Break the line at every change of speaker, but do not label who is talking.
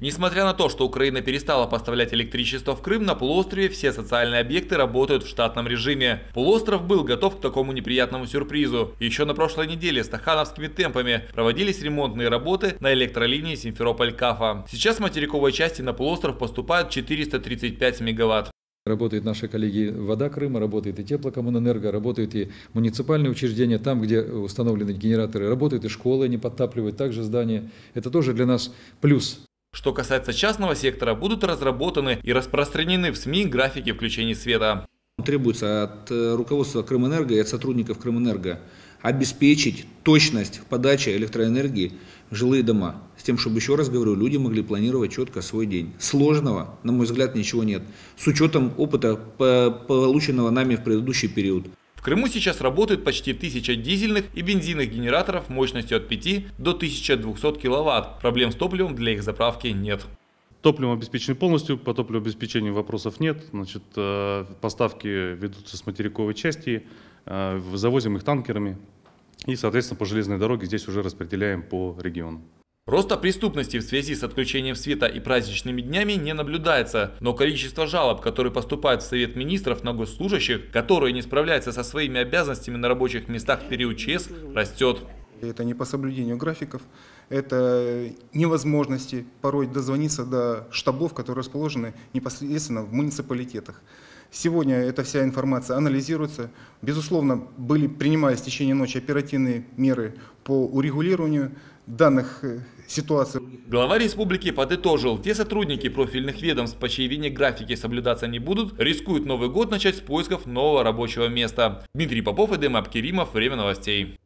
Несмотря на то, что Украина перестала поставлять электричество в Крым, на полуострове все социальные объекты работают в штатном режиме. Полуостров был готов к такому неприятному сюрпризу. Еще на прошлой неделе стахановскими темпами проводились ремонтные работы на электролинии Симферополь-Кафа. Сейчас с материковой части на полуостров поступает 435 мегаватт. Работают наши коллеги «Вода Крыма», работает и теплокоммунэнерго, работают и муниципальные учреждения, там, где установлены генераторы, работают и школы, не подтапливают также здания. Это тоже для нас плюс. Что касается частного сектора, будут разработаны и распространены в СМИ графики включения света.
Требуется от э, руководства Крымэнерго и от сотрудников Крымэнерго обеспечить точность подачи электроэнергии в жилые дома. С тем, чтобы, еще раз говорю, люди могли планировать четко свой день. Сложного, на мой взгляд, ничего нет. С учетом опыта, полученного нами в предыдущий период.
В Крыму сейчас работают почти 1000 дизельных и бензинных генераторов мощностью от 5 до 1200 кВт. Проблем с топливом для их заправки нет.
Топливо обеспечено полностью, по топливу обеспечению вопросов нет. Значит, э, поставки ведутся с материковой части, э, завозим их танкерами и, соответственно, по железной дороге здесь уже распределяем по региону.
Роста преступности в связи с отключением света и праздничными днями не наблюдается, но количество жалоб, которые поступают в Совет министров на госслужащих, которые не справляются со своими обязанностями на рабочих местах в период ЧС, растет.
Это не по соблюдению графиков, это невозможности порой дозвониться до штабов, которые расположены непосредственно в муниципалитетах. Сегодня эта вся информация анализируется. Безусловно, были принимались в течение ночи оперативные меры по урегулированию данных э, ситуаций.
Глава республики подытожил, те сотрудники профильных ведомств, по чьей вине графики соблюдаться не будут, рискуют Новый год начать с поисков нового рабочего места. Дмитрий Попов, и Эдем Абкеримов, Время новостей.